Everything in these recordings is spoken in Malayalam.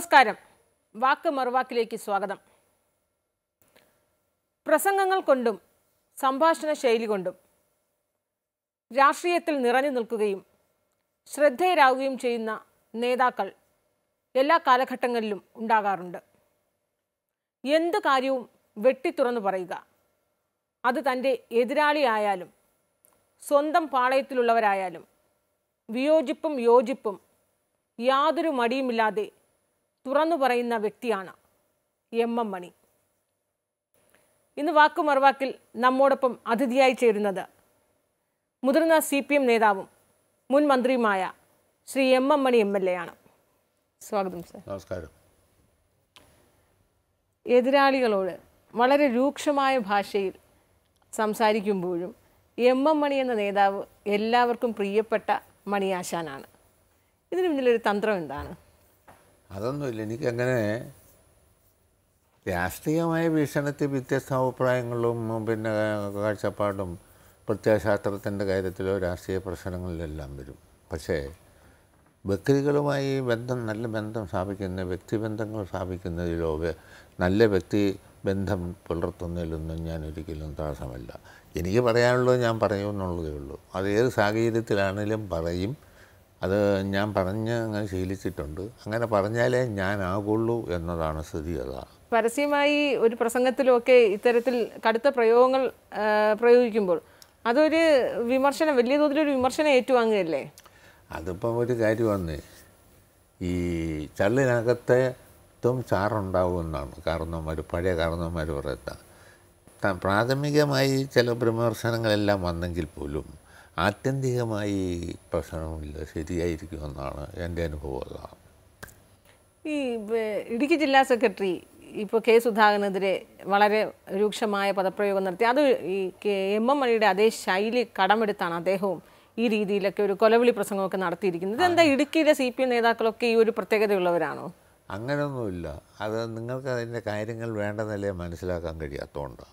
നമസ്കാരം വാക്ക് മറുവാക്കിലേക്ക് സ്വാഗതം പ്രസംഗങ്ങൾ കൊണ്ടും സംഭാഷണ ശൈലി കൊണ്ടും രാഷ്ട്രീയത്തിൽ നിറഞ്ഞു നിൽക്കുകയും ശ്രദ്ധേയരാകുകയും ചെയ്യുന്ന നേതാക്കൾ എല്ലാ കാലഘട്ടങ്ങളിലും ഉണ്ടാകാറുണ്ട് എന്ത് കാര്യവും വെട്ടിത്തുറന്നു പറയുക അത് തൻ്റെ എതിരാളിയായാലും സ്വന്തം പാളയത്തിലുള്ളവരായാലും വിയോജിപ്പും യോജിപ്പും യാതൊരു മടിയുമില്ലാതെ തുറന്നു പറയുന്ന വ്യക്തിയാണ് എം എം മണി ഇന്ന് മറുവാക്കിൽ നമ്മോടൊപ്പം അതിഥിയായി ചേരുന്നത് മുതിർന്ന സി പി എം നേതാവും മുൻ മന്ത്രിയുമായ Shri M M Mani M L A ആണ് സ്വാഗതം സർ നമസ്കാരം എതിരാളികളോട് വളരെ രൂക്ഷമായ ഭാഷയിൽ സംസാരിക്കുമ്പോഴും എം എം മണി എന്ന നേതാവ് എല്ലാവർക്കും പ്രിയപ്പെട്ട മണിയാശാനാണ് ഇതിന് മുന്നിലൊരു തന്ത്രം എന്താണ് അതൊന്നുമില്ല എനിക്കങ്ങനെ രാഷ്ട്രീയമായ വീക്ഷണത്തിൽ വ്യത്യസ്ത അഭിപ്രായങ്ങളും പിന്നെ കാഴ്ചപ്പാടും പ്രത്യയശാസ്ത്രത്തിൻ്റെ കാര്യത്തിലോ രാഷ്ട്രീയ പ്രശ്നങ്ങളിലെല്ലാം വരും പക്ഷേ വ്യക്തികളുമായി ബന്ധം നല്ല ബന്ധം സ്ഥാപിക്കുന്ന വ്യക്തിബന്ധങ്ങൾ സ്ഥാപിക്കുന്നതിലോ നല്ല വ്യക്തി ബന്ധം പുലർത്തുന്നതിലൊന്നും ഞാൻ ഒരിക്കലും തടസ്സമല്ല എനിക്ക് പറയാനുള്ളത് ഞാൻ പറയുമെന്നുള്ളതേ ഉള്ളൂ അത് ഏത് സാഹചര്യത്തിലാണെങ്കിലും പറയും അത് ഞാൻ പറഞ്ഞ് അങ്ങനെ ശീലിച്ചിട്ടുണ്ട് അങ്ങനെ പറഞ്ഞാലേ ഞാനാകുള്ളൂ എന്നതാണ് സ്ഥിതി അതാണ് പരസ്യമായി ഒരു പ്രസംഗത്തിലുമൊക്കെ ഇത്തരത്തിൽ കടുത്ത പ്രയോഗങ്ങൾ പ്രയോഗിക്കുമ്പോൾ അതൊരു വിമർശനം വലിയ തോതിലൊരു വിമർശനം ഏറ്റുവാങ്ങുകയല്ലേ അതിപ്പം ഒരു കാര്യം വന്നേ ഈ ചള്ളിനകത്തെ ത്തും ചാറുണ്ടാവുമെന്നാണ് കാരണവന്മാർ പഴയ കാരണവന്മാർ പറയത്ത പ്രാഥമികമായി ചില വിമർശനങ്ങളെല്ലാം വന്നെങ്കിൽ പോലും ആത്യന്തികമായി പ്രശ്നമില്ല ശരിയായിരിക്കുമെന്നാണ് എൻ്റെ അനുഭവം ഈ ഇടുക്കി ജില്ലാ സെക്രട്ടറി ഇപ്പോൾ കെ സുധാകരനെതിരെ വളരെ രൂക്ഷമായ പദപ്രയോഗം നടത്തി അത് ഈ എം എം മണിയുടെ അതേ ശൈലി കടമെടുത്താണ് അദ്ദേഹവും ഈ രീതിയിലൊക്കെ ഒരു കൊലവിളി പ്രസംഗമൊക്കെ നടത്തിയിരിക്കുന്നത് എന്താ ഇടുക്കിയിലെ സി പി എം നേതാക്കളൊക്കെ ഈ ഒരു പ്രത്യേകതയുള്ളവരാണോ അങ്ങനെയൊന്നുമില്ല അത് നിങ്ങൾക്ക് അതിൻ്റെ കാര്യങ്ങൾ വേണ്ട നിലയെ മനസ്സിലാക്കാൻ കഴിയാത്തതുകൊണ്ട്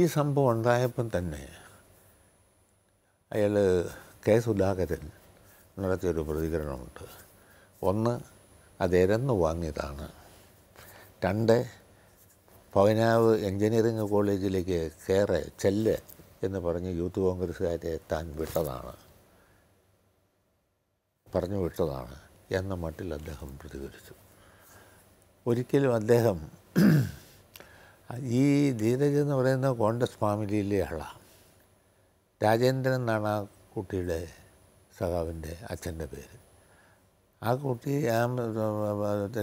ഈ സംഭവം ഉണ്ടായപ്പം തന്നെ അയാൾ കെ സുധാകരൻ നടത്തിയൊരു പ്രതികരണമുണ്ട് ഒന്ന് അതിരന്ന് വാങ്ങിയതാണ് രണ്ട് പവനാവ് എൻജിനീയറിംഗ് കോളേജിലേക്ക് കയറെ ചെല്ല് എന്ന് പറഞ്ഞ് യൂത്ത് കോൺഗ്രസ്സുകാരെ താൻ വിട്ടതാണ് പറഞ്ഞു വിട്ടതാണ് എന്ന മട്ടിൽ അദ്ദേഹം പ്രതികരിച്ചു ഒരിക്കലും അദ്ദേഹം ഈ ധീരജ് എന്ന് പറയുന്ന കോൺഗ്രസ് ഫാമിലിയിലെ ആളാണ് രാജേന്ദ്രൻ എന്നാണ് ആ കുട്ടിയുടെ സഖാവിൻ്റെ അച്ഛൻ്റെ പേര് ആ കുട്ടി ആ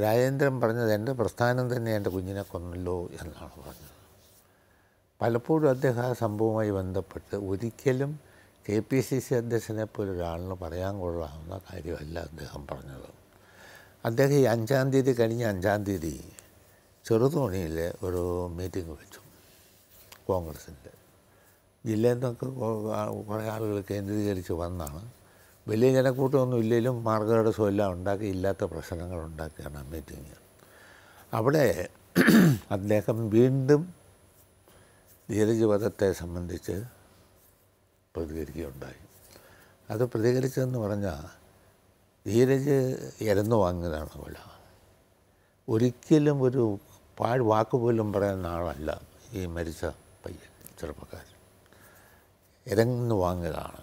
രാജേന്ദ്രൻ പറഞ്ഞത് എൻ്റെ പ്രസ്ഥാനം തന്നെ എൻ്റെ കുഞ്ഞിനെ കൊന്നല്ലോ എന്നാണ് പറഞ്ഞത് പലപ്പോഴും അദ്ദേഹം ആ സംഭവവുമായി ബന്ധപ്പെട്ട് ഒരിക്കലും കെ പി സി സി അധ്യക്ഷനെ പോലെ ഒരാളിന് പറയാൻ കൊള്ളാവുന്ന കാര്യമല്ല അദ്ദേഹം പറഞ്ഞത് അദ്ദേഹം ഈ അഞ്ചാം തീയതി കഴിഞ്ഞ അഞ്ചാം തീയതി ചെറുതോണിയിൽ ഒരു മീറ്റിംഗ് വെച്ചു കോൺഗ്രസ്സിന് ജില്ലയിൽ നിന്നൊക്കെ കുറേ ആളുകൾ കേന്ദ്രീകരിച്ച് വന്നാണ് വലിയ ജനക്കൂട്ടമൊന്നും ഇല്ലെങ്കിലും മാർഗതടസ്സം എല്ലാം ഉണ്ടാക്കി ഇല്ലാത്ത പ്രശ്നങ്ങൾ ഉണ്ടാക്കിയാണ് ആ മീറ്റിംഗ് അവിടെ അദ്ദേഹം വീണ്ടും ധീരജ് വധത്തെ സംബന്ധിച്ച് പ്രതികരിക്കുകയുണ്ടായി അത് പ്രതികരിച്ചതെന്ന് പറഞ്ഞാൽ ധീരജ് ഇരന്നു വാങ്ങിയതാണ് അവിടെ ഒരിക്കലും ഒരു പാഴ് വാക്ക് പോലും പറയുന്ന ആളല്ല ഈ മരിച്ച പയ്യൻ ചെറുപ്പക്കാരൻ ഇരങ്ങു വാങ്ങുകയാണ്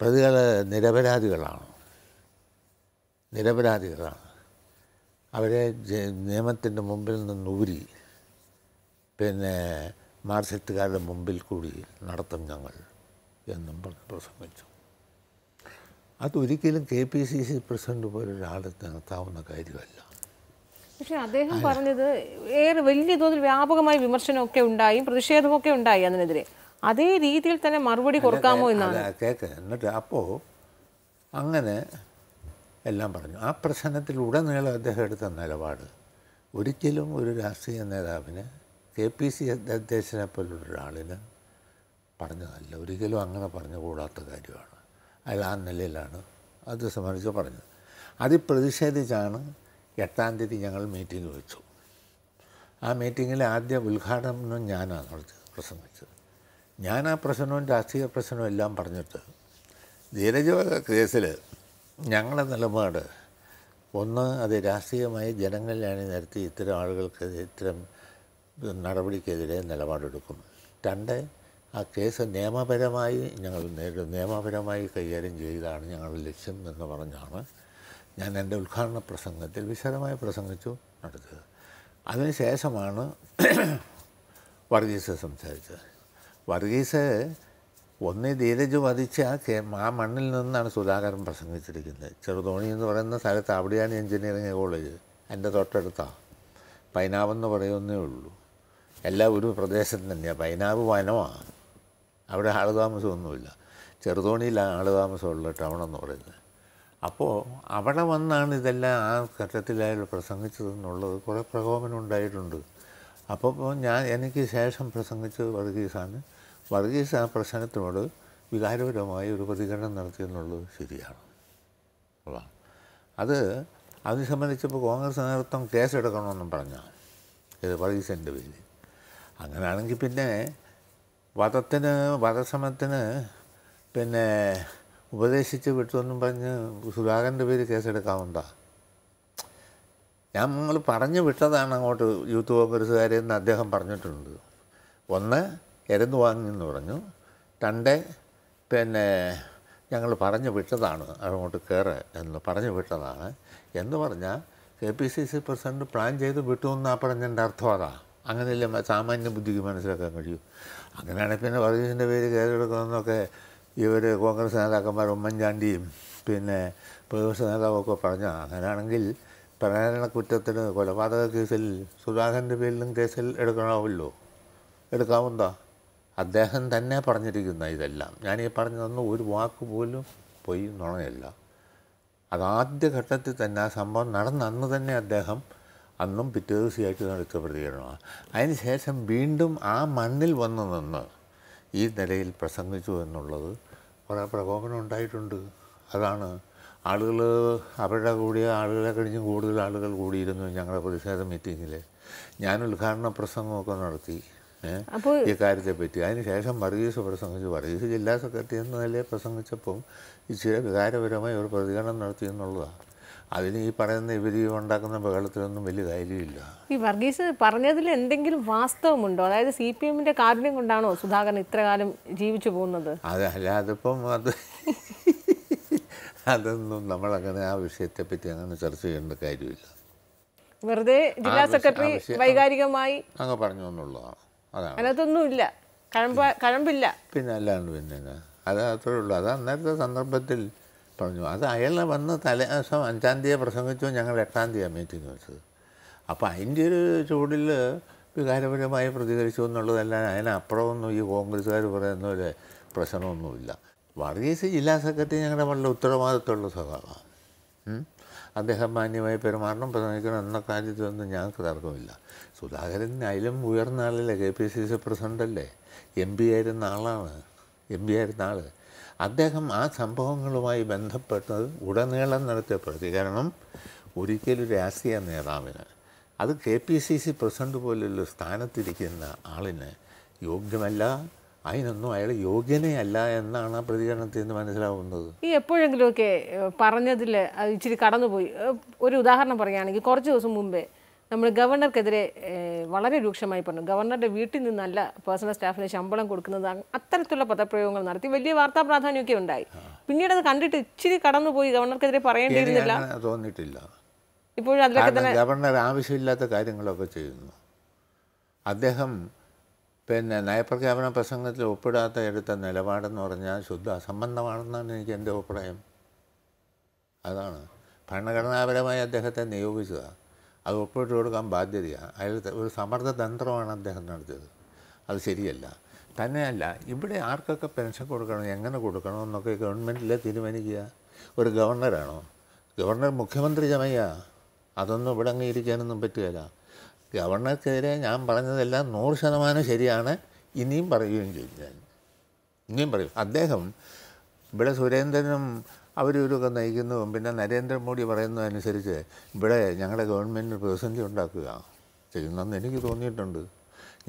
പ്രതികൾ നിരപരാധികളാണ് നിരപരാധികളാണ് അവരെ നിയമത്തിൻ്റെ മുമ്പിൽ നിന്നൂരി പിന്നെ മാർസിസ്റ്റുകാരുടെ മുമ്പിൽ കൂടി നടത്തും ഞങ്ങൾ എന്നും പറഞ്ഞ് പ്രസംഗിച്ചു അതൊരിക്കലും K P C C president പോലൊരാൾ നടത്താവുന്ന കാര്യമല്ല പക്ഷേ അദ്ദേഹം പറഞ്ഞത് ഏറെ വലിയ തോതിൽ വ്യാപകമായ വിമർശനമൊക്കെ ഉണ്ടായി പ്രതിഷേധമൊക്കെ ഉണ്ടായി അതിനെതിരെ അതേ രീതിയിൽ തന്നെ മറുപടി കൊടുക്കാമോ എന്നാണ് കേക്ക് എന്നിട്ട് അപ്പോൾ അങ്ങനെ എല്ലാം പറഞ്ഞു ആ പ്രശ്നത്തിലുടനീളം അദ്ദേഹം എടുത്ത നിലപാട് ഒരിക്കലും ഒരു രാഷ്ട്രീയ നേതാവിന് കെ പി സി അധ്യക്ഷനെ പോലുള്ള ഒരാളിന് പറഞ്ഞതല്ല ഒരിക്കലും അങ്ങനെ പറഞ്ഞുകൂടാത്ത കാര്യമാണ് അയാൾ ആ നിലയിലാണ് അത് സംബന്ധിച്ച് പറഞ്ഞത് അതിൽ പ്രതിഷേധിച്ചാണ് എട്ടാം തീയതി ഞങ്ങൾ മീറ്റിംഗ് വെച്ചു ആ മീറ്റിങ്ങിൽ ആദ്യ ഉദ്ഘാടനം ഞാനാണ് നടത്തിയത് പ്രസംഗിച്ചത് ഞാൻ ആ പ്രശ്നവും രാഷ്ട്രീയ പ്രശ്നവും എല്ലാം പറഞ്ഞിട്ട് ധീരജ കേസിൽ ഞങ്ങളുടെ നിലപാട് ഒന്ന് അത് രാഷ്ട്രീയമായി ജനങ്ങളിലാണ് നിരത്തി ഇത്തരം ആളുകൾക്ക് ഇത്തരം നടപടിക്കെതിരെ നിലപാടെടുക്കും രണ്ട് ആ കേസ് നിയമപരമായി ഞങ്ങൾ നേരിടും നിയമപരമായി കൈകാര്യം ചെയ്താണ് ഞങ്ങളുടെ ലക്ഷ്യം എന്ന് പറഞ്ഞാണ് ഞാൻ എൻ്റെ ഉദ്ഘാടന പ്രസംഗത്തിൽ വിശദമായി പ്രസംഗിച്ചു നടത്തിയത് അതിനുശേഷമാണ് വർഗീസ് സംസാരിച്ചത് വർഗീസ് ഒന്ന് ധീരജ് വധിച്ച ആ മണ്ണിൽ നിന്നാണ് സുധാകരൻ പ്രസംഗിച്ചിരിക്കുന്നത് ചെറുതോണി എന്ന് പറയുന്ന സ്ഥലത്ത് അവിടെയാണ് എഞ്ചിനീയറിംഗ് കോളേജ് എൻ്റെ തൊട്ടടുത്താണ് എന്ന് പറയുന്നേ ഉള്ളൂ എല്ലാ ഒരു പ്രദേശത്ത് തന്നെയാണ് പൈനാവ് വനമാണ് അവിടെ ആളുതാമസമൊന്നുമില്ല ചെറുതോണിയിലാണ് ആളുതാമസമുള്ള ടൗൺ എന്ന് പറയുന്നത് അപ്പോൾ അവിടെ വന്നാണ് ഇതെല്ലാം ആ ഘട്ടത്തിലായാലും പ്രസംഗിച്ചതെന്നുള്ളത് കുറേ പ്രകോപനം ഉണ്ടായിട്ടുണ്ട് അപ്പോൾ ഞാൻ എനിക്ക് ശേഷം പ്രസംഗിച്ചത് വർഗീസാണ് വർഗീയ പ്രശ്നത്തിനോട് വികാരപരമായ ഒരു പ്രതികരണം നടത്തിയെന്നുള്ളത് ശരിയാണ് അത് അതിനെ സംബന്ധിച്ചപ്പോൾ കോൺഗ്രസ് നേതൃത്വം കേസെടുക്കണമെന്നും പറഞ്ഞ ഇത് വർഗീസിൻ്റെ പേര് അങ്ങനെയാണെങ്കിൽ പിന്നെ വധത്തിന് വധശ്രമത്തിന് പിന്നെ ഉപദേശിച്ച് വിട്ടുവെന്നും പറഞ്ഞ് സുധാകരൻ്റെ പേര് കേസെടുക്കാവുന്നതാ ഞാൻ നിങ്ങൾ പറഞ്ഞു വിട്ടതാണ് അങ്ങോട്ട് യൂത്ത് കോൺഗ്രസ്സുകാരെന്ന് അദ്ദേഹം പറഞ്ഞിട്ടുണ്ട് ഒന്ന് വാങ്ങി എന്ന് പറഞ്ഞു തൻ്റെ പിന്നെ ഞങ്ങൾ പറഞ്ഞു വിട്ടതാണ് അങ്ങോട്ട് കയറ് എന്ന് പറഞ്ഞു വിട്ടതാണ് എന്ന് പറഞ്ഞാൽ K P C C president plan ചെയ്ത് വിട്ടു എന്നാ പറഞ്ഞതിൻ്റെ അർത്ഥം അതാ അങ്ങനെയല്ല സാമാന്യ ബുദ്ധിക്ക് മനസ്സിലാക്കാൻ കഴിയൂ അങ്ങനെയാണെങ്കിൽ പിന്നെ വർഗീസിൻ്റെ പേര് കയറിയെടുക്കണമെന്നൊക്കെ ഇവർ കോൺഗ്രസ് നേതാക്കന്മാർ ഉമ്മൻചാണ്ടിയും പിന്നെ പ്രതിപക്ഷ നേതാവൊക്കെ പറഞ്ഞു അങ്ങനെയാണെങ്കിൽ പ്രേരണ കുറ്റത്തിന് കൊലപാതക കേസിൽ സുധാകരൻ്റെ പേരിലും കേസിൽ എടുക്കണമല്ലോ എടുക്കാവുന്നതാ അദ്ദേഹം തന്നെ പറഞ്ഞിരിക്കുന്ന ഇതെല്ലാം ഞാൻ ഈ പറഞ്ഞതൊന്നും ഒരു വാക്ക് പോലും പോയി നുണയല്ല അതാദ്യ ഘട്ടത്തിൽ തന്നെ ആ സംഭവം നടന്ന അന്ന് തന്നെ അദ്ദേഹം അന്നും പിറ്റേ ദിവസമായിട്ട് നടത്തിയ പ്രതികരണമാണ് അതിനുശേഷം വീണ്ടും ആ മണ്ണിൽ വന്നു നിന്ന് ഈ നിലയിൽ പ്രസംഗിച്ചു എന്നുള്ളത് കുറേ പ്രകോപനം ഉണ്ടായിട്ടുണ്ട് അതാണ് ആളുകൾ അവരുടെ കൂടി ആളുകളെ കഴിഞ്ഞ് കൂടുതൽ ആളുകൾ കൂടിയിരുന്നു ഞങ്ങളുടെ പ്രതിഷേധ മീറ്റിങ്ങിൽ ഞാൻ ഉദ്ഘാടന പ്രസംഗമൊക്കെ നടത്തി ഈ കാര്യത്തെപ്പറ്റി അതിനുശേഷം വർഗീസ് പ്രസംഗിച്ചു വർഗീസ് ജില്ലാ സെക്രട്ടറി എന്ന നിലയിൽ പ്രസംഗിച്ചപ്പം ഇച്ചിരി വികാരപരമായി ഒരു പ്രതികരണം നടത്തി എന്നുള്ളതാണ് അതിന് ഈ പറയുന്ന ഇവർ ഉണ്ടാക്കുന്ന ബഹളത്തിലൊന്നും വലിയ കാര്യമില്ല ഈ വർഗീസ് പറഞ്ഞതിൽ എന്തെങ്കിലും വാസ്തവമുണ്ടോ അതായത് സി പി എമ്മിന്റെ കാരുണ്യം കൊണ്ടാണോ സുധാകരൻ ഇത്രകാലം ജീവിച്ചു പോകുന്നത് അതെ അല്ല അതിപ്പം അത് അതൊന്നും നമ്മളങ്ങനെ ആ പറ്റി അങ്ങനെ ചർച്ച ചെയ്യേണ്ട കാര്യമില്ല വെറുതെ ജില്ലാ സെക്രട്ടറി വൈകാരികമായി അങ്ങ് പറഞ്ഞു എന്നുള്ളതാണ് അതിനകത്തൊന്നുമില്ല കഴമ്പില്ല പിന്നെ അല്ലാണ്ട് പിന്നെ അത് അത്രേ ഉള്ളൂ അത് അന്നേരത്തെ സന്ദർഭത്തിൽ പറഞ്ഞു അത് അയാളെ വന്ന് തലേ ദിവസം അഞ്ചാം തീയതി പ്രസംഗിച്ചു ഞങ്ങൾ എട്ടാം തീയതി മീറ്റിംഗ് വെച്ചത് അപ്പോൾ അതിൻ്റെ ഒരു ചൂടിൽ വികാരപരമായി പ്രതികരിച്ചു എന്നുള്ളതല്ലാതെ അതിനപ്പുറമൊന്നും ഈ കോൺഗ്രസ്സുകാർ പറയുന്ന ഒരു പ്രശ്നമൊന്നുമില്ല വർഗീസ് ജില്ലാ സെക്രട്ടറി ഞങ്ങളുടെ വളരെ ഉത്തരവാദിത്തമുള്ള സ്വഭാവമാണ് അദ്ദേഹം മാന്യമായി പെരുമാറണം പ്രസംഗിക്കണം എന്ന കാര്യത്തിലൊന്നും ഞങ്ങൾക്ക് തർക്കമില്ല സുധാകരൻ അതിലും ഉയർന്ന ആളല്ലേ കെ പി സി സി പ്രസിഡൻ്റല്ലേ എം പി ആയിരുന്ന ആളാണ് എം പി ആയിരുന്ന ആൾ അദ്ദേഹം ആ സംഭവങ്ങളുമായി ബന്ധപ്പെട്ടത് ഉടനീളം നടത്തിയ പ്രതികരണം ഒരിക്കലും രാഷ്ട്രീയ നേതാവിന് അത് K P C C president പോലുള്ള സ്ഥാനത്തിരിക്കുന്ന ആളിന് യോഗ്യമല്ല അതിനൊന്നും അയാൾ യോഗ്യനയല്ല എന്നാണ് ആ പ്രതികരണത്തിൽ നിന്ന് മനസ്സിലാവുന്നത് ഈ എപ്പോഴെങ്കിലുമൊക്കെ പറഞ്ഞതിൽ ഇച്ചിരി കടന്നുപോയി ഒരു ഉദാഹരണം പറയുകയാണെങ്കിൽ കുറച്ച് ദിവസം മുമ്പേ നമ്മൾ ഗവർണർക്കെതിരെ വളരെ രൂക്ഷമായി പറഞ്ഞു ഗവർണറുടെ വീട്ടിൽ നിന്നല്ല പേഴ്സണൽ സ്റ്റാഫിന് ശമ്പളം കൊടുക്കുന്നത് അത്തരത്തിലുള്ള പദപ്രയോഗങ്ങൾ നടത്തി വലിയ വാർത്താ പ്രാധാന്യമൊക്കെ ഉണ്ടായി പിന്നീട് അത് കണ്ടിട്ട് ഇച്ചിരി കടന്നുപോയി ഗവർണർക്കെതിരെ പറയേണ്ടിയിരുന്നില്ല തോന്നിയിട്ടില്ല ഇപ്പോഴും അതിലൊക്കെ തന്നെ ഗവർണർ ആവശ്യമില്ലാത്ത കാര്യങ്ങളൊക്കെ ചെയ്യുന്നു അദ്ദേഹം പിന്നെ നയപ്രഖ്യാപന പ്രസംഗത്തിൽ ഒപ്പിടാത്ത എടുത്ത നിലപാടെന്ന് പറഞ്ഞാൽ ശുദ്ധ അസംബന്ധമാണെന്നാണ് എനിക്ക് എൻ്റെ അഭിപ്രായം അതാണ് ഭരണഘടനാപരമായി അദ്ദേഹത്തെ നിയോഗിച്ചതാണ് അത് ഒപ്പിട്ട് കൊടുക്കാൻ ബാധ്യതയാണ് അതിൽ ഒരു സമ്മർദ്ദ തന്ത്രമാണ് അദ്ദേഹം നടത്തിയത് അത് ശരിയല്ല തന്നെയല്ല ഇവിടെ ആർക്കൊക്കെ പെൻഷൻ കൊടുക്കണം എങ്ങനെ കൊടുക്കണം എന്നൊക്കെ ഗവൺമെൻറ്റിലെ തീരുമാനിക്കുക ഒരു ഗവർണറാണോ ഗവർണർ മുഖ്യമന്ത്രി ചമയ്യ അതൊന്നും ഇവിടെ അംഗീകരിക്കാനൊന്നും പറ്റുകയില്ല ഗവർണർക്കെതിരെ ഞാൻ പറഞ്ഞതെല്ലാം നൂറ് ശതമാനം ശരിയാണ് ഇനിയും പറയുകയും ചെയ്യും ഞാൻ ഇനിയും പറയും അദ്ദേഹം ഇവിടെ സുരേന്ദ്രനും അവരിവരൊക്കെ നയിക്കുന്നു പിന്നെ നരേന്ദ്രമോദി പറയുന്നതനുസരിച്ച് ഇവിടെ ഞങ്ങളുടെ ഗവൺമെൻറ്റിന് പ്രതിസന്ധി ഉണ്ടാക്കുക ചെയ്യുന്നെന്ന് എനിക്ക് തോന്നിയിട്ടുണ്ട്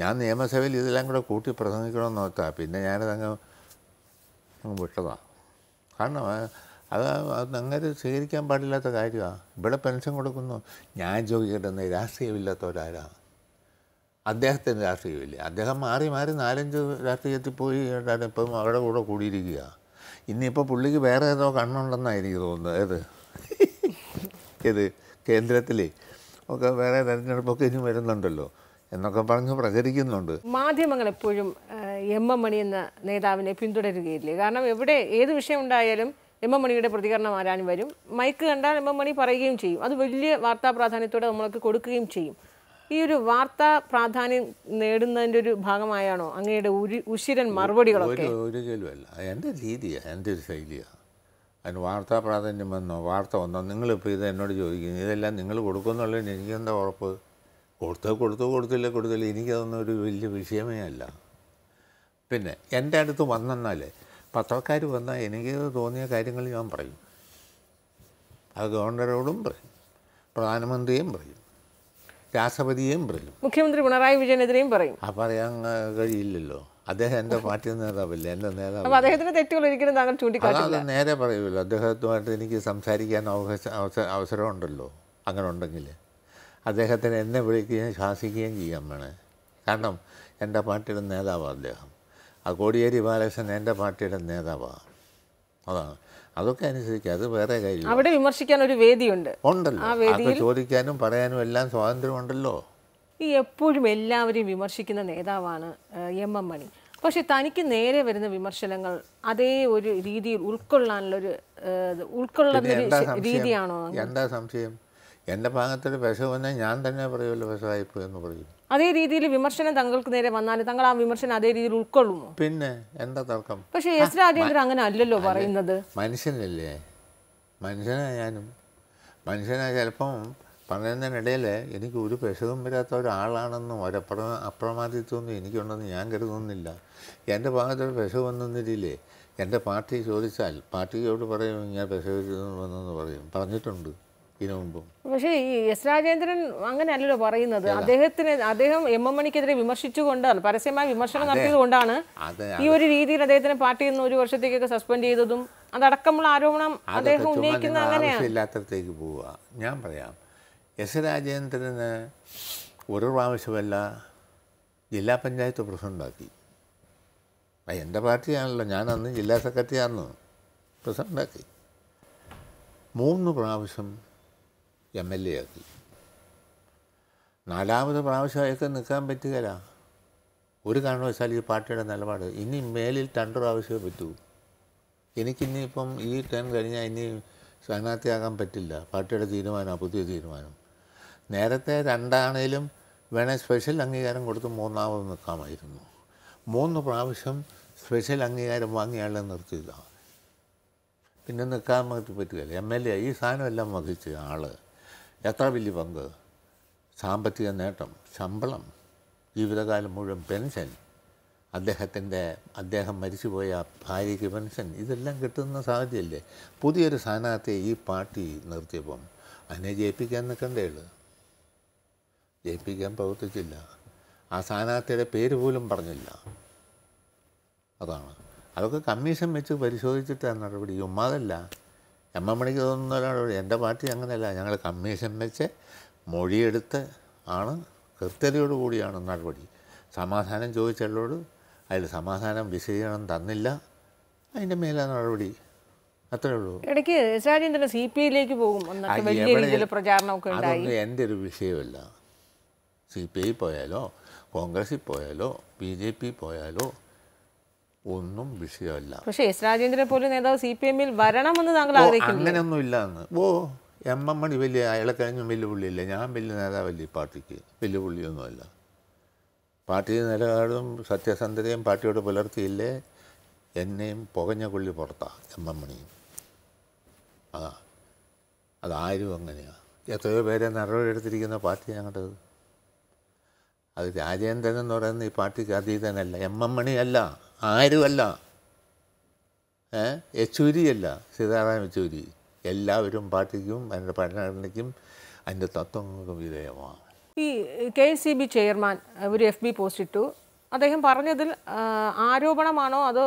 ഞാൻ നിയമസഭയിൽ ഇതെല്ലാം കൂടെ കൂട്ടി പ്രസംഗിക്കണമെന്ന് നോക്കാം പിന്നെ ഞാനതങ്ങ് വിട്ടതാണ് കാരണം അത് അത് അങ്ങനെ സ്വീകരിക്കാൻ പാടില്ലാത്ത കാര്യമാണ് ഇവിടെ പെൻഷൻ കൊടുക്കുന്നു ഞാൻ രാഷ്ട്രീയമില്ലാത്ത ഒരാളാണ് അദ്ദേഹത്തിന് രാഷ്ട്രീയമില്ല അദ്ദേഹം മാറി മാറി നാലഞ്ച് രാഷ്ട്രീയത്തിൽ പോയി ഇപ്പം അവരുടെ കൂടെ കൂടിയിരിക്കുക ഇന്നിപ്പോൾ പുള്ളിക്ക് വേറെ ഏതോ കണ്ണുണ്ടെന്നാണ് എനിക്ക് തോന്നുന്നത് ഏത് ഏത് കേന്ദ്രത്തിൽ ഒക്കെ വേറെ തെരഞ്ഞെടുപ്പൊക്കെ ഇനി വരുന്നുണ്ടല്ലോ എന്നൊക്കെ പറഞ്ഞ് പ്രചരിക്കുന്നുണ്ട് മാധ്യമങ്ങൾ എപ്പോഴും എം എം മണി എന്ന നേതാവിനെ പിന്തുടരുകയില്ലേ കാരണം എവിടെ ഏത് വിഷയം ഉണ്ടായാലും എമ്മമണിയുടെ പ്രതികരണം ആരാനും വരും മൈക്ക് കണ്ടാൽ എമ്മമണി പറയുകയും ചെയ്യും അത് വലിയ വാർത്താ പ്രാധാന്യത്തോടെ നമ്മൾക്ക് കൊടുക്കുകയും ചെയ്യും ഈ ഒരു വാർത്താ പ്രാധാന്യം നേടുന്നതിൻ്റെ ഒരു ഭാഗമായാണോ അങ്ങയുടെ ഉരി ഉശിരൻ മറുപടികളൊക്കെ എൻ്റെ രീതിയാണ് എൻ്റെ ഒരു ശൈലിയാണ് അതിന് വാർത്താ പ്രാധാന്യം വന്നോ വാർത്ത വന്നോ നിങ്ങളിപ്പോൾ ഇത് എന്നോട് ചോദിക്കുന്നു ഇതെല്ലാം നിങ്ങൾ കൊടുക്കുമെന്നുള്ളതിന് എനിക്കെന്താ ഉറപ്പ് കൊടുത്തോ കൊടുത്തോ കൊടുത്തില്ല കൊടുത്തില്ല എനിക്കതൊന്നും ഒരു വലിയ വിഷയമേ അല്ല പിന്നെ എൻ്റെ അടുത്ത് വന്നെന്നാലേ പത്രക്കാർ വന്നാൽ എനിക്ക് തോന്നിയ കാര്യങ്ങൾ ഞാൻ പറയും അത് ഗവർണറോടും പറയും പ്രധാനമന്ത്രിയും പറയും രാഷ്ട്രപതിയെയും പറയും മുഖ്യമന്ത്രി പിണറായി വിജയനെതിരെയും പറയും ആ പറയാൻ കഴിയില്ലല്ലോ അദ്ദേഹം എൻ്റെ പാർട്ടി നേതാവില്ല എൻ്റെ നേതാവ് അദ്ദേഹത്തിന് തെറ്റുകൾ ഒരിക്കലും താങ്കൾ ചൂണ്ടിക്കാട്ടില്ല നേരെ പറയുമല്ലോ അദ്ദേഹത്തുമായിട്ട് എനിക്ക് സംസാരിക്കാൻ അവസരം അവസരമുണ്ടല്ലോ അങ്ങനെ ഉണ്ടെങ്കിൽ അദ്ദേഹത്തിന് എന്നെ വിളിക്കുകയും ശ്വാസിക്കുകയും ചെയ്യാൻ വേണേ കാരണം എൻ്റെ പാർട്ടിയുടെ നേതാവാണ് അദ്ദേഹം ആ കോടിയേരി ബാലകൃഷ്ണൻ എൻ്റെ പാർട്ടിയുടെ നേതാവാണ് അതാണ് അതൊക്കെ അനുസരിക്കുക അത് വേറെ കാര്യം അവിടെ വിമർശിക്കാൻ ഒരു വേദിയുണ്ട് ഉണ്ടല്ലോ ചോദിക്കാനും പറയാനും എല്ലാം സ്വാതന്ത്ര്യമുണ്ടല്ലോ ഈ എപ്പോഴും എല്ലാവരെയും വിമർശിക്കുന്ന നേതാവാണ് എം എം മണി പക്ഷെ തനിക്ക് നേരെ വരുന്ന വിമർശനങ്ങൾ അതേ ഒരു രീതിയിൽ ഉൾക്കൊള്ളാനുള്ളൊരു ഉൾക്കൊള്ളുന്ന രീതിയാണോ എന്താ സംശയം എൻ്റെ ഭാഗത്തൊരു വിഷം ഞാൻ തന്നെ പറയുമല്ലോ വിഷമായിപ്പോയി എന്ന് പറയും അതേ രീതിയിൽ വിമർശനം തങ്ങൾക്ക് നേരെ വന്നാൽ തങ്ങൾ ആ വിമർശനം അതേ രീതിയിൽ ഉൾക്കൊള്ളുമോ പിന്നെ എന്താ തർക്കം പക്ഷെ എസ് രാജേന്ദ്രൻ അങ്ങനെ അല്ലല്ലോ പറയുന്നത് മനുഷ്യനല്ലേ മനുഷ്യനാ ഞാനും മനുഷ്യനാ ചിലപ്പം പറയുന്നതിനിടയിൽ എനിക്ക് ഒരു വിഷതും വരാത്ത ഒരാളാണെന്നും ഒരപ്ര അപ്രമാദിത്വമൊന്നും എനിക്കുണ്ടെന്ന് ഞാൻ കരുതുന്നില്ല എൻ്റെ ഭാഗത്തൊരു വിഷം വന്നെന്നിരില്ലേ എൻ്റെ പാർട്ടി ചോദിച്ചാൽ പാർട്ടിയോട് പറയും ഞാൻ വിഷം വന്നെന്ന് പറയും പറഞ്ഞിട്ടുണ്ട് പക്ഷേ ഈ എസ് രാജേന്ദ്രൻ അങ്ങനെയല്ലല്ലോ പറയുന്നത് അദ്ദേഹത്തിന് അദ്ദേഹം എം എം മണിക്കെതിരെ വിമർശിച്ചുകൊണ്ടാണ് പരസ്യമായ വിമർശനം നടത്തിയതുകൊണ്ടാണ് ഈ ഒരു രീതിയിൽ അദ്ദേഹത്തിന് പാർട്ടിയിൽ നിന്ന് ഒരു വർഷത്തേക്കൊക്കെ സസ്പെൻഡ് ചെയ്തതും അതടക്കമുള്ള ആരോപണം അദ്ദേഹം ഉന്നയിക്കുന്ന അങ്ങനെയാണ് പോവുക ഞാൻ പറയാം എസ് രാജേന്ദ്രന് ഒരു പ്രാവശ്യമല്ല ജില്ലാ പഞ്ചായത്ത് പ്രസിഡന്റാക്കി എൻ്റെ പാർട്ടിയാണല്ലോ ഞാൻ അന്ന് ജില്ലാ സെക്രട്ടറി ആയിരുന്നു പ്രസിഡന്റാക്കി മൂന്ന് പ്രാവശ്യം എം എൽ എ ആക്കി നാലാമത് പ്രാവശ്യമൊക്കെ നിൽക്കാൻ പറ്റുകയില്ല ഒരു കാരണവശാൽ ഈ പാർട്ടിയുടെ നിലപാട് ഇനി മേലിൽ രണ്ട് പ്രാവശ്യമേ പറ്റൂ എനിക്കിന്നിപ്പം ഈ ടേൺ കഴിഞ്ഞാൽ ഇനി സ്ഥാനാർത്ഥിയാകാൻ പറ്റില്ല പാർട്ടിയുടെ തീരുമാനമാണ് പുതിയ തീരുമാനം നേരത്തെ രണ്ടാണേലും വേണേൽ സ്പെഷ്യൽ അംഗീകാരം കൊടുത്ത് മൂന്നാമത് നിൽക്കാമായിരുന്നു മൂന്ന് പ്രാവശ്യം സ്പെഷ്യൽ അംഗീകാരം വാങ്ങിയാളെ നിർത്തിയതാണ് പിന്നെ നിൽക്കാൻ പറ്റുകയില്ല എം എൽ എ ഈ സാധനമെല്ലാം വഹിച്ച് ആൾ എത്ര വലിയ പങ്ക് സാമ്പത്തിക നേട്ടം ശമ്പളം ജീവിതകാലം മുഴുവൻ പെൻഷൻ അദ്ദേഹത്തിൻ്റെ അദ്ദേഹം മരിച്ചുപോയ ഭാര്യയ്ക്ക് പെൻഷൻ ഇതെല്ലാം കിട്ടുന്ന സാഹചര്യമല്ലേ പുതിയൊരു സ്ഥാനാർത്ഥി ഈ പാർട്ടി നിർത്തിയപ്പം അതിനെ ജയിപ്പിക്കാൻ നിൽക്കണ്ടേ ഉള്ളൂ ജയിപ്പിക്കാൻ പ്രവർത്തിച്ചില്ല ആ സ്ഥാനാർത്ഥിയുടെ പേര് പോലും പറഞ്ഞില്ല അതാണ് അതൊക്കെ കമ്മീഷൻ വെച്ച് പരിശോധിച്ചിട്ടാണ് നടപടി ഉമ്മാതല്ല എം എം മണിക്ക് തോന്നുന്ന ഒരാളോട് എൻ്റെ പാർട്ടി അങ്ങനെയല്ല ഞങ്ങൾ കമ്മീഷൻ വെച്ച് മൊഴിയെടുത്ത് ആണ് കൂടിയാണ് നടപടി സമാധാനം ചോദിച്ചവരോട് അതിൽ സമാധാനം വിശദീകരണം തന്നില്ല അതിൻ്റെ മേലാ നടപടി അത്രേ ഉള്ളൂ ഇടയ്ക്ക് രാജേന്ദ്രൻ സി പി ഐയിലേക്ക് പോകും അതൊന്നും എൻ്റെ ഒരു വിഷയമല്ല സി പി ഐ പോയാലോ കോൺഗ്രസിൽ പോയാലോ ബി ജെ പി പോയാലോ ഒന്നും വിഷയമല്ല പക്ഷേ എസ് രാജേന്ദ്രനെ പോലെ നേതാവ് സി പി എമ്മിൽ വരണമെന്ന് താങ്കൾ അങ്ങനെയൊന്നും ഇല്ല എന്ന് ഓ എം എം മണി വലിയ അയലക്കഴിഞ്ഞും വെല്ലുവിളിയില്ല ഞാൻ വലിയ നേതാവല്ല ഈ പാർട്ടിക്ക് വെല്ലുവിളിയൊന്നുമല്ല പാർട്ടി നിലപാടും സത്യസന്ധതയും പാർട്ടിയോട് പുലർത്തിയില്ലേ എന്നെയും പുകഞ്ഞ കൊള്ളി പുറത്താ എം എം മണിയും അതാ അതാരും അങ്ങനെയാണ് എത്രയോ പേരെ നിറവെടുത്തിരിക്കുന്ന പാർട്ടി ഞങ്ങളുടേത് അത് രാജേന്ദ്രൻ എന്ന് പറയുന്ന ഈ പാർട്ടിക്ക് അതീതനല്ല എം എം മണിയല്ല ആരുമല്ല യെച്ചൂരിയല്ല സീതാറാം യെച്ചൂരി എല്ലാവരും പാർട്ടിക്കും അതിൻ്റെ ഭരണഘടനയ്ക്കും അതിൻ്റെ തത്വങ്ങൾക്കും വിധേയമാണ് ഈ K S C B chairman ഒരു എഫ് ബി പോസ്റ്റ് ഇട്ടു അദ്ദേഹം പറഞ്ഞതിൽ ആരോപണമാണോ അതോ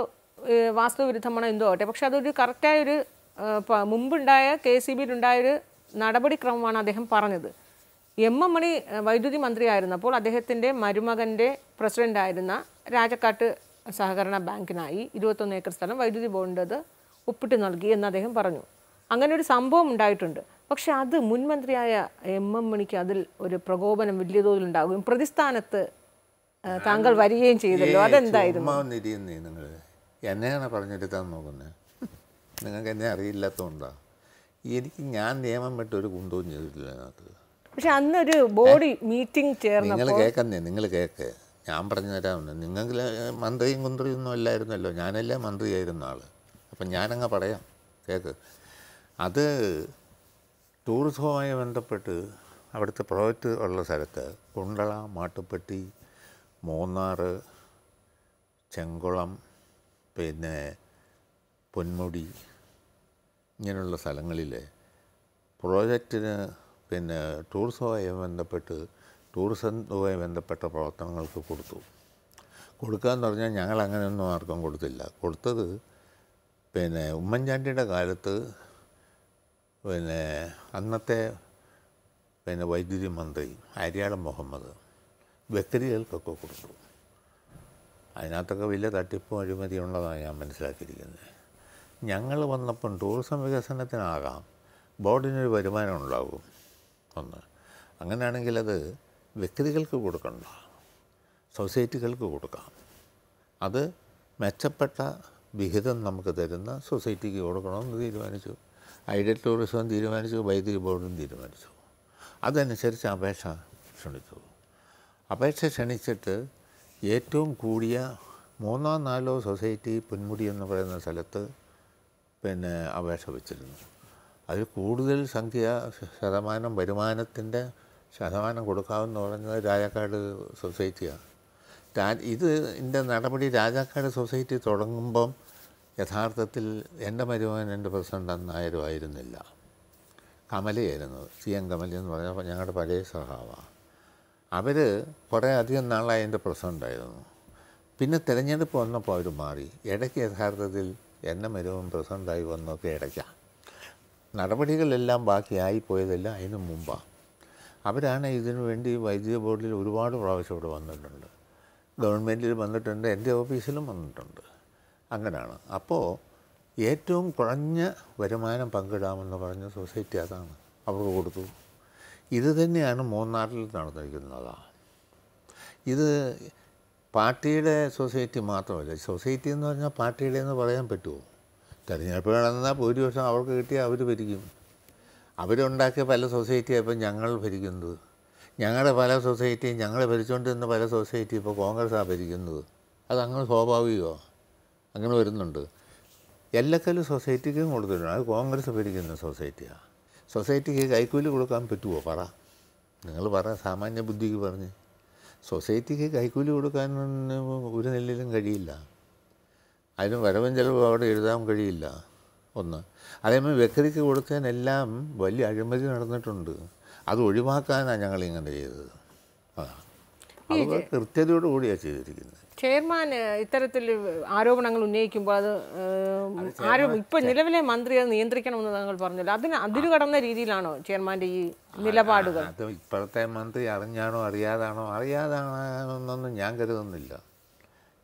വാസ്തുവിരുദ്ധമാണോ എന്തോ ആട്ടെ പക്ഷെ അതൊരു കറക്റ്റായൊരു ഒരു മുമ്പുണ്ടായ കെ എസ് സി ബിയിലുണ്ടായൊരു നടപടിക്രമമാണ് അദ്ദേഹം പറഞ്ഞത് എം എം മണി വൈദ്യുതി മന്ത്രിയായിരുന്നപ്പോൾ അദ്ദേഹത്തിൻ്റെ മരുമകൻ്റെ പ്രസിഡൻ്റായിരുന്ന രാജക്കാട്ട് സഹകരണ ബാങ്കിനായി ഇരുപത്തൊന്ന് ഏക്കർ സ്ഥലം വൈദ്യുതി ബോർഡിൻ്റെത് ഒപ്പിട്ട് നൽകി എന്ന് അദ്ദേഹം പറഞ്ഞു അങ്ങനെ ഒരു സംഭവം ഉണ്ടായിട്ടുണ്ട് പക്ഷെ അത് മുൻമന്ത്രിയായ എം എം മണിക്ക് അതിൽ ഒരു പ്രകോപനം വലിയ തോതിൽ ഉണ്ടാകുകയും പ്രതിസ്ഥാനത്ത് താങ്കൾ വരികയും ചെയ്തല്ലോ അതെന്തായിരുന്നു നിങ്ങൾ എന്നെയാണ് പറഞ്ഞെടുക്കാൻ നോക്കുന്നത് നിങ്ങൾക്ക് എന്നെ അറിയില്ലാത്തതുകൊണ്ടാണ് എനിക്ക് ഞാൻ നിയമം വിട്ട് ഒരു കുന്തവും ചെയ്തിട്ടില്ല അതിനകത്ത് പക്ഷെ അന്നൊരു ബോഡി മീറ്റിംഗ് ചേർന്ന് നിങ്ങൾ കേൾക്കുന്നേ നിങ്ങൾ കേൾക്കേ ഞാൻ പറഞ്ഞു തരാമെന്ന് നിങ്ങൾക്ക് മന്ത്രിയും ഒന്നും അല്ലായിരുന്നല്ലോ ഞാനല്ലേ മന്ത്രിയായിരുന്ന ആൾ അപ്പം ഞാനങ്ങ് പറയാം കേൾക്ക് അത് ടൂറിസവുമായി ബന്ധപ്പെട്ട് അവിടുത്തെ പ്രോജക്റ്റ് ഉള്ള സ്ഥലത്ത് കുണ്ടള മാട്ടുപ്പെട്ടി മൂന്നാർ ചെങ്കുളം പിന്നെ പൊന്മുടി ഇങ്ങനെയുള്ള സ്ഥലങ്ങളിൽ പ്രോജക്റ്റിന് പിന്നെ ടൂറിസവുമായി ബന്ധപ്പെട്ട് ടൂറിസവുമായി ബന്ധപ്പെട്ട പ്രവർത്തനങ്ങൾക്ക് കൊടുത്തു കൊടുക്കുക എന്ന് പറഞ്ഞാൽ ഞങ്ങൾ അങ്ങനെയൊന്നും ആർക്കും കൊടുത്തില്ല കൊടുത്തത് പിന്നെ ഉമ്മൻചാണ്ടിയുടെ കാലത്ത് പിന്നെ അന്നത്തെ പിന്നെ വൈദ്യുതി മന്ത്രി അരിയാളം മുഹമ്മദ് ബക്കരികൾക്കൊക്കെ കൊടുത്തു അതിനകത്തൊക്കെ വലിയ തട്ടിപ്പും ഉള്ളതാണ് ഞാൻ മനസ്സിലാക്കിയിരിക്കുന്നത് ഞങ്ങൾ വന്നപ്പം ടൂറിസം വികസനത്തിനാകാം ബോർഡിനൊരു വരുമാനം ഉണ്ടാകും ഒന്ന് അങ്ങനെയാണെങ്കിലത് വ്യക്തികൾക്ക് കൊടുക്കണ്ട സൊസൈറ്റികൾക്ക് കൊടുക്കാം അത് മെച്ചപ്പെട്ട വിഹിതം നമുക്ക് തരുന്ന സൊസൈറ്റിക്ക് കൊടുക്കണമെന്ന് തീരുമാനിച്ചു ഐഡിയൽ ടൂറിസവും തീരുമാനിച്ചു വൈദ്യുതി ബോർഡും തീരുമാനിച്ചു അതനുസരിച്ച് അപേക്ഷ ക്ഷണിച്ചു അപേക്ഷ ക്ഷണിച്ചിട്ട് ഏറ്റവും കൂടിയ മൂന്നോ നാലോ സൊസൈറ്റി പൊന്മുടി എന്ന് പറയുന്ന സ്ഥലത്ത് പിന്നെ അപേക്ഷ വെച്ചിരുന്നു അതിൽ കൂടുതൽ സംഖ്യ ശതമാനം വരുമാനത്തിൻ്റെ ശതമാനം കൊടുക്കാമെന്ന് പറഞ്ഞത് രാജാക്കാട് സൊസൈറ്റിയാണ് രാ ഇത് എൻ്റെ നടപടി രാജാക്കാട് സൊസൈറ്റി തുടങ്ങുമ്പം യഥാർത്ഥത്തിൽ എൻ്റെ മരുമകൻ എൻ്റെ പ്രസിഡൻ്റ് അന്ന് ആയിരുന്നില്ല കമലയായിരുന്നു സി എം കമല എന്ന് പറഞ്ഞപ്പോൾ ഞങ്ങളുടെ പഴയ സഹാവാണ് അവർ കുറേ അധികം നാളായി എൻ്റെ പ്രസിഡൻ്റായിരുന്നു പിന്നെ തിരഞ്ഞെടുപ്പ് വന്നപ്പോൾ അവർ മാറി ഇടയ്ക്ക് യഥാർത്ഥത്തിൽ എന്നെ മരുവൻ പ്രസിഡൻ്റായി വന്നൊക്കെ ഇടയ്ക്കാണ് നടപടികളെല്ലാം ബാക്കിയായി പോയതെല്ലാം അതിനു മുമ്പാണ് അവരാണ് ഇതിനു വേണ്ടി വൈദ്യുതി ബോർഡിൽ ഒരുപാട് പ്രാവശ്യം ഇവിടെ വന്നിട്ടുണ്ട് ഗവൺമെൻറ്റിൽ വന്നിട്ടുണ്ട് എൻ്റെ ഓഫീസിലും വന്നിട്ടുണ്ട് അങ്ങനെയാണ് അപ്പോൾ ഏറ്റവും കുറഞ്ഞ വരുമാനം പങ്കിടാമെന്ന് പറഞ്ഞ സൊസൈറ്റി അതാണ് അവർക്ക് കൊടുത്തു ഇത് തന്നെയാണ് മൂന്നാറിൽ നടന്നിരിക്കുന്നത് ഇത് പാർട്ടിയുടെ സൊസൈറ്റി മാത്രമല്ല സൊസൈറ്റി എന്ന് പറഞ്ഞാൽ പാർട്ടിയുടെ എന്ന് പറയാൻ പറ്റുമോ തിരഞ്ഞെടുപ്പ് നടന്നാൽ ഭൂരിപക്ഷം അവർക്ക് കിട്ടിയാൽ അവർ ഭരിക്കും അവരുണ്ടാക്കിയ പല സൊസൈറ്റി ഇപ്പം ഞങ്ങൾ ഭരിക്കുന്നത് ഞങ്ങളുടെ പല സൊസൈറ്റി ഞങ്ങൾ ഭരിച്ചുകൊണ്ടിരുന്ന പല സൊസൈറ്റി ഇപ്പോൾ കോൺഗ്രസ്സാണ് ഭരിക്കുന്നത് അതങ്ങനെ സ്വാഭാവികമോ അങ്ങനെ വരുന്നുണ്ട് എല്ലക്കല്ല് സൊസൈറ്റിക്കും കൊടുത്തിട്ടുണ്ട് അത് കോൺഗ്രസ് ഭരിക്കുന്ന സൊസൈറ്റിയാണ് സൊസൈറ്റിക്ക് കൈക്കൂലി കൊടുക്കാൻ പറ്റുമോ പറ നിങ്ങൾ പറ സാമാന്യ ബുദ്ധിക്ക് പറഞ്ഞ് സൊസൈറ്റിക്ക് കൈക്കൂലി കൊടുക്കാൻ ഒരു നിലയിലും കഴിയില്ല അതിന് വരവൻ ചിലവ് അവിടെ എഴുതാൻ കഴിയില്ല ഒന്ന് അതേമാതിരി വ്യക്തിക്ക് കൊടുക്കാനെല്ലാം വലിയ അഴിമതി നടന്നിട്ടുണ്ട് അത് ഒഴിവാക്കാനാണ് ഞങ്ങൾ ഇങ്ങനെ ചെയ്തത് അതാണ് അത് കൂടിയാണ് ചെയ്തിരിക്കുന്നത് ചെയർമാൻ ഇത്തരത്തിൽ ആരോപണങ്ങൾ ഉന്നയിക്കുമ്പോൾ അത് ആരോ ഇപ്പോൾ നിലവിലെ മന്ത്രി അത് നിയന്ത്രിക്കണമെന്ന് താങ്കൾ പറഞ്ഞല്ലോ അതിന് അതിരു കടന്ന രീതിയിലാണോ ചെയർമാൻ്റെ ഈ നിലപാടുകൾ അത് ഇപ്പോഴത്തെ മന്ത്രി അറിഞ്ഞാണോ അറിയാതാണോ അറിയാതാണെന്നൊന്നും ഞാൻ കരുതുന്നില്ല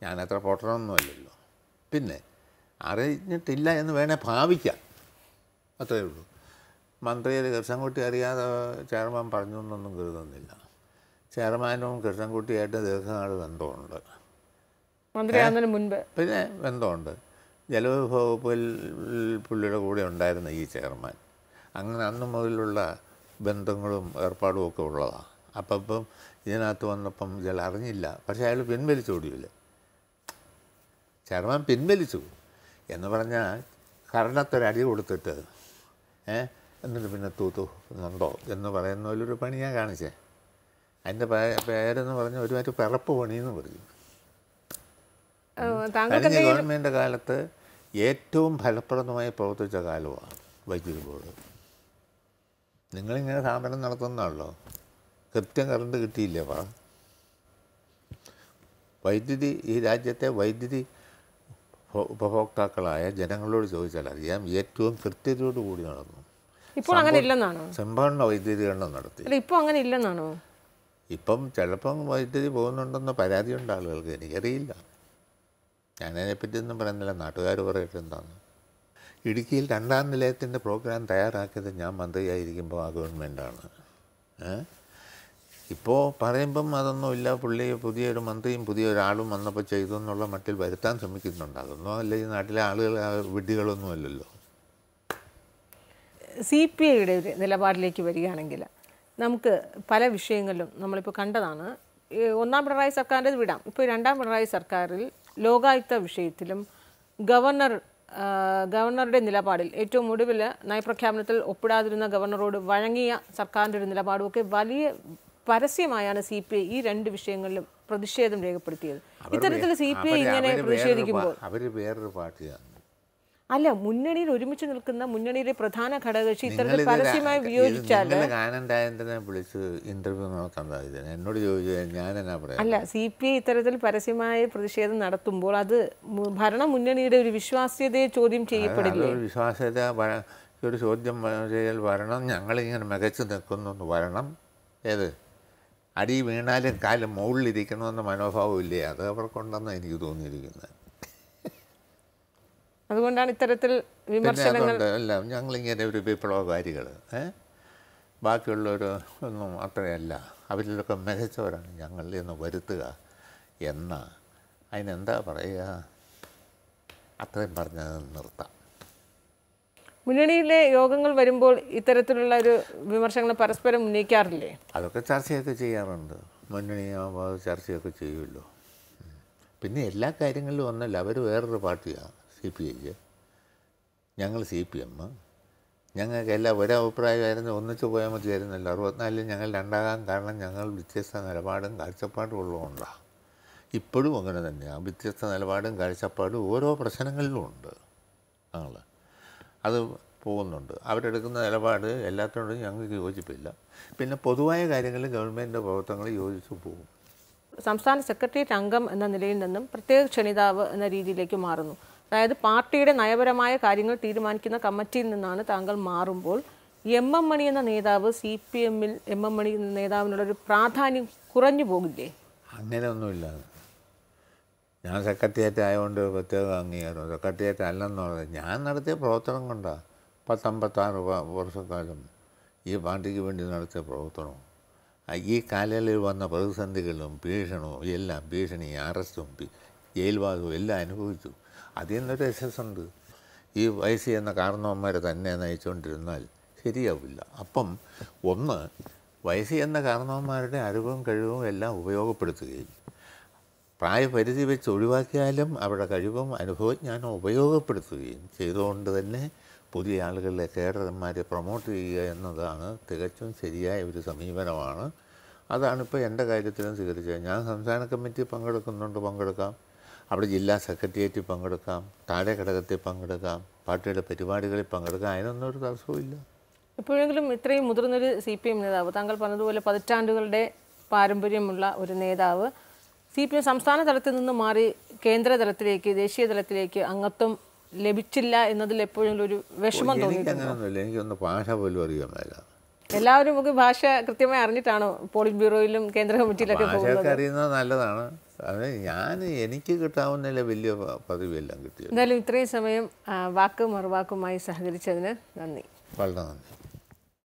ഞാൻ അത്ര പൊട്ടണമെന്നല്ലോ പിന്നെ അറിഞ്ഞിട്ടില്ല എന്ന് വേണേൽ ഭാവിക്കാം അത്രയേ ഉള്ളൂ മന്ത്രിയെ കൃഷ്ണൻകുട്ടി അറിയാതെ ചെയർമാൻ പറഞ്ഞു എന്നൊന്നും കരുതുന്നില്ല ചെയർമാനും കൃഷ്ണൻകുട്ടിയായിട്ട് ദീർഘനാൾ ബന്ധമുണ്ട് മുൻപ് പിന്നെ ബന്ധമുണ്ട് ജലവിഭവ വകുപ്പിൽ പുള്ളിയുടെ കൂടെ ഉണ്ടായിരുന്ന ഈ ചെയർമാൻ അങ്ങനെ അന്ന് മുതലുള്ള ബന്ധങ്ങളും ഏർപ്പാടും ഒക്കെ ഉള്ളതാണ് അപ്പം ഇപ്പം ഇതിനകത്ത് വന്നപ്പം ഇയാൾ അറിഞ്ഞില്ല പക്ഷേ അയാൾ പിൻവലിച്ചു ചെയർമാൻ പിൻവലിച്ചു എന്ന് പറഞ്ഞാൽ കരണത്തൊരടി കൊടുത്തിട്ട് എന്നിട്ട് പിന്നെ തൂത്തു എന്നുണ്ടോ എന്ന് പറയുന്ന ഒരു പണി ഞാൻ കാണിച്ചേ അതിൻ്റെ പേരെന്ന് പറഞ്ഞ ഒരുമാതിരി പിറപ്പ് പണിയെന്ന് പറയും കഴിഞ്ഞ ഗവൺമെൻറ് കാലത്ത് ഏറ്റവും ഫലപ്രദമായി പ്രവർത്തിച്ച കാലമാണ് വൈദ്യുതി ബോർഡ് നിങ്ങളിങ്ങനെ സ്ഥാപനം നടത്തുന്നതാണല്ലോ കൃത്യം കറണ്ട് കിട്ടിയില്ലേ വൈദ്യുതി ഈ രാജ്യത്തെ വൈദ്യുതി ഉപഭോക്താക്കളായ ജനങ്ങളോട് ചോദിച്ചാൽ അറിയാം ഏറ്റവും കൃത്യതയോട് കൂടി നടന്നു ഇപ്പോൾ അങ്ങനെ ഇല്ലെന്നാണോ സംഭരണ വൈദ്യുതീകരണം നടത്തി ഇപ്പോൾ അങ്ങനെ ഇല്ലെന്നാണോ ഇപ്പം ചിലപ്പം വൈദ്യുതി പോകുന്നുണ്ടെന്ന് ഉണ്ട് ആളുകൾക്ക് എനിക്കറിയില്ല ഞാനതിനെപ്പറ്റി ഒന്നും പറയുന്നില്ല നാട്ടുകാർ പറയട്ടെ എന്താന്ന് ഇടുക്കിയിൽ രണ്ടാം നിലയത്തിൻ്റെ പ്രോഗ്രാം തയ്യാറാക്കിയത് ഞാൻ മന്ത്രിയായിരിക്കുമ്പോൾ ആ ഗവൺമെൻറ്റാണ് ഏഹ് ഇപ്പോൾ പറയുമ്പം അതൊന്നും ഇല്ല പുള്ളി പുതിയൊരു മന്ത്രിയും പുതിയൊരാളും വന്നപ്പോൾ ചെയ്തു എന്നുള്ള മട്ടിൽ വരുത്താൻ ശ്രമിക്കുന്നുണ്ട് അതൊന്നും അല്ല ഈ നാട്ടിലെ ആളുകൾ വിഡ്ഢികളൊന്നും അല്ലല്ലോ സി പി ഐയുടെ ഒരു നിലപാടിലേക്ക് വരികയാണെങ്കിൽ നമുക്ക് പല വിഷയങ്ങളിലും നമ്മളിപ്പോൾ കണ്ടതാണ് ഒന്നാം പിണറായി സർക്കാരിൻ്റെ വിടാം ഇപ്പോൾ രണ്ടാം പിണറായി സർക്കാരിൽ ലോകായുക്ത വിഷയത്തിലും ഗവർണർ ഗവർണറുടെ നിലപാടിൽ ഏറ്റവും ഒടുവിൽ നയപ്രഖ്യാപനത്തിൽ ഒപ്പിടാതിരുന്ന ഗവർണറോട് വഴങ്ങിയ സർക്കാരിൻ്റെ ഒരു നിലപാടുമൊക്കെ വലിയ പരസ്യമായാണ് സി പി ഐ ഈ രണ്ട് വിഷയങ്ങളിലും പ്രതിഷേധം രേഖപ്പെടുത്തിയത് ഇത്തരത്തിൽ സി പി ഐ ഇങ്ങനെ പ്രതിഷേധിക്കുമ്പോൾ അല്ല മുന്നണിയിൽ ഒരുമിച്ച് നിൽക്കുന്ന മുന്നണിയിലെ പ്രധാന ഘടകകക്ഷി ഇത്തരത്തിൽ പരസ്യമായി വിയോജിച്ചാൽ വിളിച്ച് ഇന്റർവ്യൂ നോക്കാൻ എന്നോട് ഞാൻ പറയാം അല്ല സി പി ഐ ഇത്തരത്തിൽ പരസ്യമായ പ്രതിഷേധം നടത്തുമ്പോൾ അത് ഭരണ മുന്നണിയുടെ ഒരു വിശ്വാസ്യതയെ ചോദ്യം ചെയ്യപ്പെടില്ല വിശ്വാസ്യത ഒരു ചോദ്യം ചെയ്യൽ വരണം ഞങ്ങളിങ്ങനെ മികച്ചു നിൽക്കുന്നു വരണം ഏത് അടി വീണാലും കാലം മുകളിലിരിക്കണമെന്ന മനോഭാവം ഇല്ലേ അത് അവർക്കുണ്ടെന്ന് എനിക്ക് തോന്നിയിരിക്കുന്നത് അതുകൊണ്ടാണ് ഇത്തരത്തിൽ വിമർശനങ്ങൾ അല്ല ഞങ്ങളിങ്ങനെ ഒരു വിപ്ലവകാരികൾ ബാക്കിയുള്ളവർ ഒന്നും അത്രയല്ല അവരിലൊക്കെ മികച്ചവരാണ് ഞങ്ങൾ എന്ന് വരുത്തുക എന്ന അതിനെന്താ പറയുക അത്രയും പറഞ്ഞത് നിർത്താം മുന്നണിയിലെ യോഗങ്ങൾ വരുമ്പോൾ ഇത്തരത്തിലുള്ള ഒരു വിമർശങ്ങൾ പരസ്പരം ഉന്നയിക്കാറില്ലേ അതൊക്കെ ചർച്ചയൊക്കെ ചെയ്യാറുണ്ട് മുന്നണിയാകുമ്പോൾ ചർച്ചയൊക്കെ ചെയ്യുമല്ലോ പിന്നെ എല്ലാ കാര്യങ്ങളിലും ഒന്നല്ല അവർ വേറൊരു പാർട്ടിയാണ് സി പി ഐ ഞങ്ങൾ സി പി എം ഞങ്ങൾക്ക് എല്ലാം ഒരേ അഭിപ്രായമായിരുന്നു ഒന്നിച്ച് പോയാൽ മതിയായിരുന്നല്ലോ അറുപത്തിനാലിൽ ഞങ്ങൾ രണ്ടാകാൻ കാരണം ഞങ്ങൾ വ്യത്യസ്ത നിലപാടും കാഴ്ചപ്പാടും ഉള്ളതുകൊണ്ടാണ് ഇപ്പോഴും അങ്ങനെ തന്നെയാണ് വ്യത്യസ്ത നിലപാടും കാഴ്ചപ്പാടും ഓരോ പ്രശ്നങ്ങളിലും ഉണ്ട് ഞങ്ങൾ അത് പോകുന്നുണ്ട് അവരെടുക്കുന്ന നിലപാട് എല്ലാത്തിനോടും ഞങ്ങൾക്ക് യോജിപ്പില്ല പിന്നെ പൊതുവായ കാര്യങ്ങളിൽ ഗവൺമെൻറ്റിൻ്റെ പ്രവർത്തനങ്ങൾ യോജിച്ച് പോകും സംസ്ഥാന സെക്രട്ടേറിയറ്റ് അംഗം എന്ന നിലയിൽ നിന്നും പ്രത്യേക ക്ഷണിതാവ് എന്ന രീതിയിലേക്ക് മാറുന്നു അതായത് പാർട്ടിയുടെ നയപരമായ കാര്യങ്ങൾ തീരുമാനിക്കുന്ന കമ്മിറ്റിയിൽ നിന്നാണ് താങ്കൾ മാറുമ്പോൾ എം എം മണി എന്ന നേതാവ് സി പി എമ്മിൽ എം എം മണി എന്ന നേതാവിനുള്ളൊരു പ്രാധാന്യം കുറഞ്ഞു പോകില്ലേ അങ്ങനെയൊന്നുമില്ല ഞാൻ സെക്രട്ടേറിയറ്റ് ആയതുകൊണ്ട് പ്രത്യേക അംഗീകാരം സെക്രട്ടേറിയറ്റ് അല്ലെന്നുള്ളത് ഞാൻ നടത്തിയ പ്രവർത്തനം കൊണ്ടാണ് പത്തമ്പത്താറ് വർഷക്കാലം ഈ പാർട്ടിക്ക് വേണ്ടി നടത്തിയ പ്രവർത്തനവും ഈ കാലയളവിൽ വന്ന പ്രതിസന്ധികളും ഭീഷണവും എല്ലാം ഭീഷണി അറസ്റ്റും ജയിൽവാദവും എല്ലാം അനുഭവിച്ചു അതിൽ നിന്നൊരു ഉണ്ട് ഈ വയസ്സ് എന്ന കാരണവന്മാരെ തന്നെ നയിച്ചുകൊണ്ടിരുന്നാൽ ശരിയാവില്ല അപ്പം ഒന്ന് വയസ്സ് എന്ന കാരണവന്മാരുടെ അറിവും കഴിവും എല്ലാം ഉപയോഗപ്പെടുത്തുകയും പ്രായപരിധി വെച്ച് ഒഴിവാക്കിയാലും അവരുടെ കഴിവും അനുഭവജ്ഞാനം ഉപയോഗപ്പെടുത്തുകയും ചെയ്തുകൊണ്ട് തന്നെ പുതിയ ആളുകളിലെ കേഡർമാരെ പ്രൊമോട്ട് ചെയ്യുക എന്നതാണ് തികച്ചും ശരിയായ ഒരു സമീപനമാണ് അതാണിപ്പോൾ എൻ്റെ കാര്യത്തിലും സ്വീകരിച്ചത് ഞാൻ സംസ്ഥാന കമ്മിറ്റി പങ്കെടുക്കുന്നുണ്ട് പങ്കെടുക്കാം അവിടെ ജില്ലാ സെക്രട്ടേറിയറ്റിൽ പങ്കെടുക്കാം താഴെ ഘടകത്തിൽ പങ്കെടുക്കാം പാർട്ടിയുടെ പരിപാടികളിൽ പങ്കെടുക്കാം അതിനൊന്നും ഒരു തടസ്സവുമില്ല എപ്പോഴെങ്കിലും ഇത്രയും മുതിർന്നൊരു സി പി എം നേതാവ് താങ്കൾ പറഞ്ഞതുപോലെ പതിറ്റാണ്ടുകളുടെ പാരമ്പര്യമുള്ള ഒരു നേതാവ് സി പി എം സംസ്ഥാന തലത്തിൽ നിന്ന് മാറി കേന്ദ്ര ദേശീയ തലത്തിലേക്ക് അംഗത്വം ലഭിച്ചില്ല എന്നതിൽ എപ്പോഴും ഒരു വിഷമം തോന്നിയിട്ടുണ്ട് എനിക്കൊന്ന് എല്ലാവരും നമുക്ക് ഭാഷ കൃത്യമായി അറിഞ്ഞിട്ടാണോ പോളിറ്റ് ബ്യൂറോയിലും കേന്ദ്ര കമ്മിറ്റിയിലൊക്കെ ഭാഷയൊക്കെ നല്ലതാണ് ഞാൻ എനിക്ക് കിട്ടാവുന്നില്ല വലിയ പദവിയെല്ലാം കിട്ടി എന്തായാലും ഇത്രയും സമയം വാക്ക് മറുവാക്കുമായി സഹകരിച്ചതിന് നന്ദി വളരെ നന്ദി